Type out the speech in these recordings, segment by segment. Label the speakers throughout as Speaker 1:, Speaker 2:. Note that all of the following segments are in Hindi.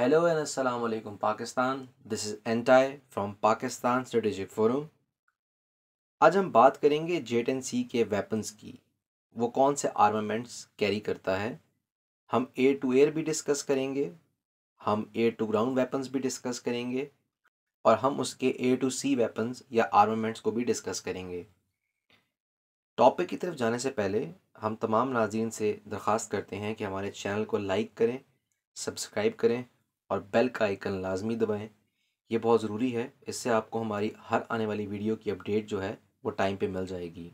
Speaker 1: Hello and Assalamu Alaikum Pakistan. This is Entai from Pakistan Strategic Forum. आज हम बात करेंगे जेट एंड सी के वेपन्स की वो कौन से आर्मामेंट्स कैरी करता है हम एयर टू एयर भी डिस्कस करेंगे हम एयर टू ग्राउंड वेपन्स भी डिस्कस करेंगे और हम उसके एयर टू सी वेपन्स या आर्मामेंट्स को भी डिस्कस करेंगे टॉपिक की तरफ जाने से पहले हम तमाम नाजीन से दरख्वास्त करते हैं कि हमारे चैनल को लाइक करें सब्सक्राइब करें और बेल का आइकन लाजमी दबाएँ ये बहुत ज़रूरी है इससे आपको हमारी हर आने वाली वीडियो की अपडेट जो है वो टाइम पे मिल जाएगी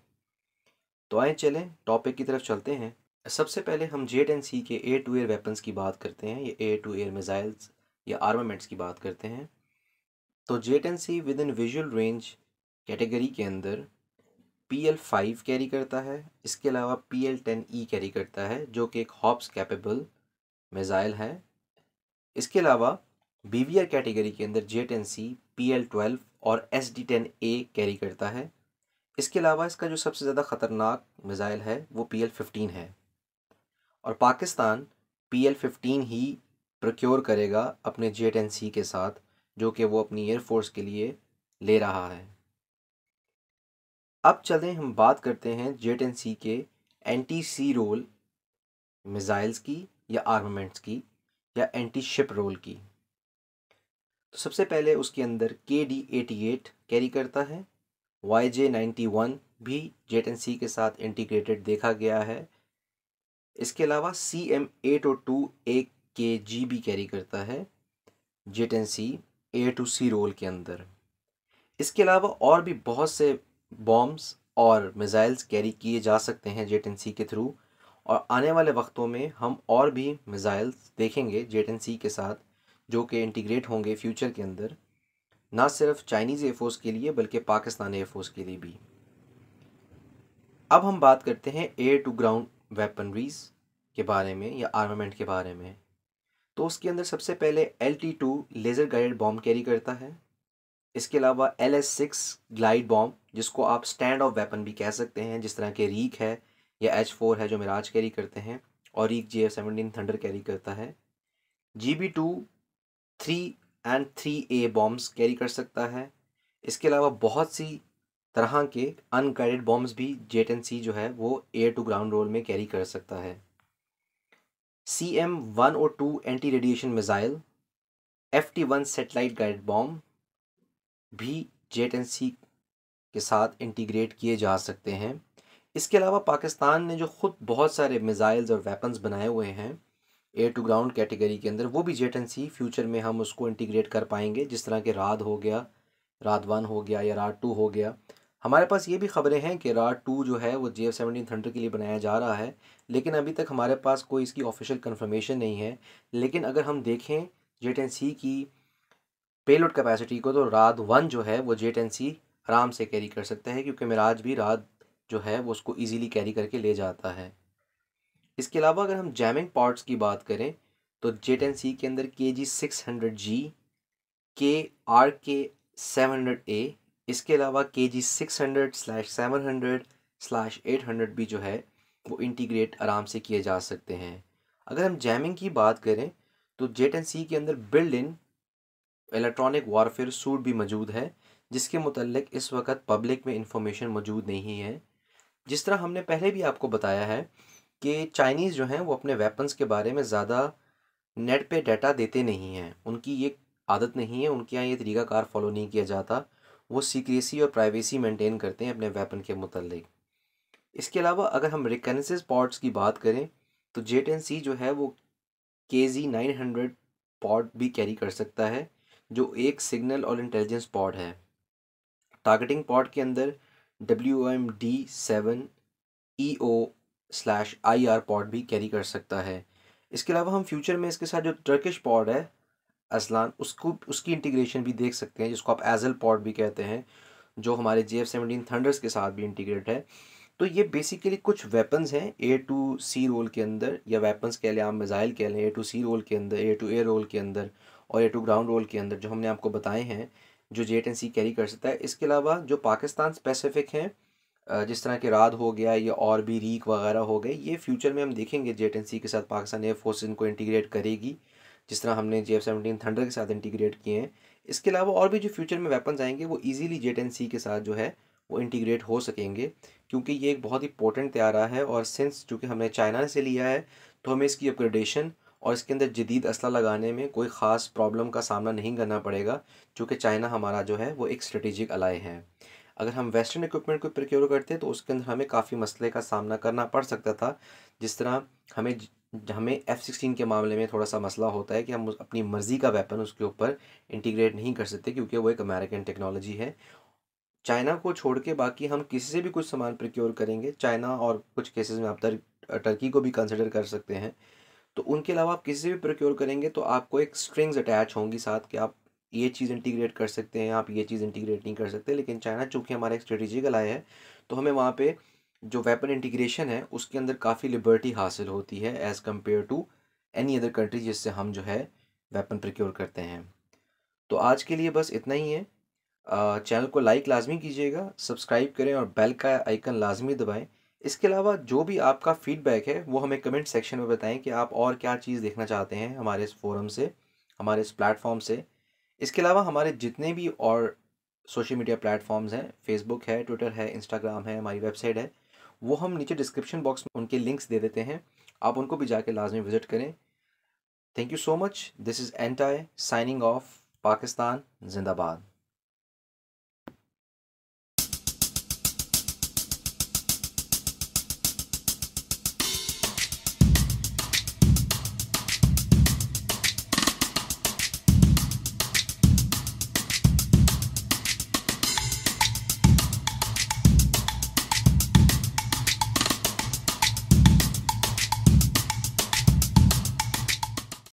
Speaker 1: तो आए चलें टॉपिक की तरफ चलते हैं सबसे पहले हम जेट एंड सी के ए टू एयर वेपन्स की बात करते हैं या ए टू एयर मिज़ाइल्स या आर्मामेंट्स की बात करते हैं तो jet and C within visual range category के अंदर पी एल फाइव कैरी करता है इसके अलावा P L ten E carry करता है जो कि एक हॉप्स कैपेबल मिज़ाइल है इसके अलावा बी कैटेगरी के अंदर J ten C P L twelve और S D ten A carry करता है इसके अलावा इसका जो सबसे ज़्यादा ख़तरनाक मिज़ाइल है वो पी एल फिफ्टीन है और पाकिस्तान पी एल फिफ्टीन ही प्रोक्योर करेगा अपने जे टेन सी के साथ जो कि वो अपनी एयरफोर्स के लिए ले रहा है अब चलें हम बात करते हैं जे टेन सी के एंटी सी रोल मिज़ाइल्स की या आर्मामेंट्स की या एंटी शिप रोल की तो सबसे पहले उसके अंदर के डी एटी एट कैरी करता है वाई जे नाइन्टी वन भी जेट एन सी के साथ इंटीग्रेटेड देखा गया है इसके अलावा C M eight O two A K G भी कैरी करता है jet N C A to sea role के अंदर इसके अलावा और भी बहुत से बॉम्ब्स और मिज़ाइल्स कैरी किए जा सकते हैं जेट एन सी के थ्रू और आने वाले वक्तों में हम और भी मिज़ाइल्स देखेंगे जेट एन सी के साथ जो कि इंटीग्रेट होंगे फ्यूचर के अंदर ना सिर्फ चाइनीज़ एयरफोर्स के लिए बल्कि पाकिस्तानी एयरफोर्स के लिए भी अब हम बात करते हैं एयर टू ग्राउंड वेपनरीज के बारे में या आर्मामेंट के बारे में तो उसके अंदर सबसे पहले L T two laser guided bomb carry करता है इसके अलावा L S six glide bomb जिसको आप स्टैंड ऑफ वेपन भी कह सकते हैं जिस तरह के रीक है या एच फोर है जो मिराज कैरी करते हैं और एक J F seventeen thunder carry करता है G B two three and three A bombs carry कर सकता है इसके अलावा बहुत सी तरह के अनगाइडेड बॉम्ब्स भी जेट एन सी जो है वो एयर टू ग्राउंड रोल में कैरी कर सकता है सी एम वन और two anti radiation missile F T one satellite guided bomb भी जेट एन सी के साथ इंटीग्रेट किए जा सकते हैं इसके अलावा पाकिस्तान ने जो ख़ुद बहुत सारे मिज़ाइल्स और वेपन्स बनाए हुए हैं एयर टू ग्राउंड कैटेगरी के अंदर वो भी जेट एंड सी फ्यूचर में हम उसको इंटीग्रेट कर पाएंगे जिस तरह के राद हो गया राद वन हो गया या राड टू हो गया हमारे पास ये भी खबरें हैं कि राड टू जो है वो जे एफ सेवनटीन थंडर के लिए बनाया जा रहा है लेकिन अभी तक हमारे पास कोई इसकी ऑफिशियल कन्फर्मेशन नहीं है लेकिन अगर हम देखें जेट एंड सी की पेलोड कैपेसिटी को तो रात वन जो है वो जेट एंड सी आराम से कैरी कर सकते हैं क्योंकि मिराज भी रात जो है वो उसको ईजीली कैरी करके ले जाता है इसके अलावा अगर हम जैमिंग पार्ट्स की बात करें तो जे टेन सी के अंदर के जी सिक्स हंड्रेड जी के आर के सेवन हंड्रेड ए इसके अलावा K G six hundred slash seven hundred slash eight hundred भी जो है वो इंटीग्रेट आराम से किए जा सकते हैं अगर हम जैमिंग की बात करें तो जेट एन सी के अंदर build in electronic warfare suit भी मौजूद है जिसके मतलब इस वक्त पब्लिक में इंफॉर्मेशन मौजूद नहीं है जिस तरह हमने पहले भी आपको बताया है कि चाइनीज़ जो हैं वो अपने वेपन्स के बारे में ज़्यादा नेट पे डाटा देते नहीं हैं उनकी ये आदत नहीं है उनके यहाँ ये तरीक़ाकार फॉलो नहीं किया जाता वो सीक्रेसी और प्राइवेसी मेंटेन करते हैं अपने वेपन के मतलब इसके अलावा अगर हम रिकनेसेस पॉड्स की बात करें तो जे टेन सी जो है वो K G nine hundred pod भी कैरी कर सकता है जो एक सिग्नल और इंटेलिजेंस पॉड है टारगेटिंग पॉड के अंदर W M D seven O slash I R pod भी कैरी कर सकता है इसके अलावा हम फ्यूचर में इसके साथ जो टर्किश पॉड है असलान उसको उसकी इंटीग्रेशन भी देख सकते हैं जिसको आप एजल पॉड भी कहते हैं जो हमारे जे एफ सेवनटीन थंडर्स के साथ भी इंटीग्रेट है तो ये बेसिकली कुछ वेपन्स हैं ए टू सी रोल के अंदर या वेपन्स कह लें आप मिज़ाइल कह लें ए टू सी रोल के अंदर ए टू ए रोल के अंदर और ए टू ग्राउंड रोल के अंदर जो हमने आपको बताए हैं जो जे एंड सी कैरी कर सकता है इसके अलावा जो पाकिस्तान स्पेसिफिक हैं जिस तरह के राद हो गया या और भी रीक वगैरह हो गए ये फ्यूचर में हम देखेंगे जे एंड सी के साथ पाकिस्तान एयर फोर्स इनको इंटीग्रेट करेगी जिस तरह हमने जे एफ सेवनटीन थंडर के साथ इंटीग्रेट किए हैं इसके अलावा और भी जो फ्यूचर में वेपन्स आएंगे वो ईजिली जेट एंड सी के साथ जो है वो इंटीग्रेट हो सकेंगे क्योंकि ये एक बहुत ही इंपॉर्टेंट तैयारा है और सिंस चूँकि हमने चाइना से लिया है तो हमें इसकी अपग्रेडेशन और इसके अंदर जदीद असला लगाने में कोई ख़ास प्रॉब्लम का सामना नहीं करना पड़ेगा चूँकि चाइना हमारा जो है वो एक स्ट्रेटिजिक अलाय है अगर हम वेस्टर्न इक्विपमेंट को प्रिक्योर करते तो उसके अंदर हमें काफ़ी मसले का सामना करना पड़ सकता था जिस तरह हमें हमें एफ़ सिक्सटीन के मामले में थोड़ा सा मसला होता है कि हम अपनी मर्ज़ी का वेपन उसके ऊपर इंटीग्रेट नहीं कर सकते क्योंकि वो एक अमेरिकन टेक्नोलॉजी है चाइना को छोड़ के बाकी हम किसी से भी कुछ सामान प्रिक्योर करेंगे चाइना और कुछ केसेस में आप टर्की को भी कंसिडर कर सकते हैं तो उनके अलावा आप किसी से भी प्रोक्योर करेंगे तो आपको एक स्ट्रिंग्स अटैच होंगी साथ कि आप ये चीज़ इंटीग्रेट कर सकते हैं आप ये चीज़ इंटीग्रेट नहीं कर सकते लेकिन चाइना चूँकि हमारा एक स्ट्रेटेजिकल आया है तो हमें वहाँ पर जो वेपन इंटीग्रेशन है उसके अंदर काफ़ी लिबर्टी हासिल होती है as compare to any other country जिससे हम जो है वेपन प्रोक्योर करते हैं तो आज के लिए बस इतना ही है चैनल को लाइक लाजमी कीजिएगा सब्सक्राइब करें और बेल का आइकन लाजमी दबाएं इसके अलावा जो भी आपका फीडबैक है वो हमें कमेंट सेक्शन में बताएं कि आप और क्या चीज़ देखना चाहते हैं हमारे इस फोरम से हमारे इस प्लेटफॉर्म से इसके अलावा हमारे जितने भी और सोशल मीडिया प्लेटफॉर्म्स हैं फेसबुक है ट्विटर है इंस्टाग्राम है हमारी वेबसाइट है वो हम नीचे डिस्क्रिप्शन बॉक्स में उनके लिंक्स दे देते हैं आप उनको भी जाके लाजमी विज़िट करें thank you so much this is एंटाई साइनिंग ऑफ पाकिस्तान जिंदाबाद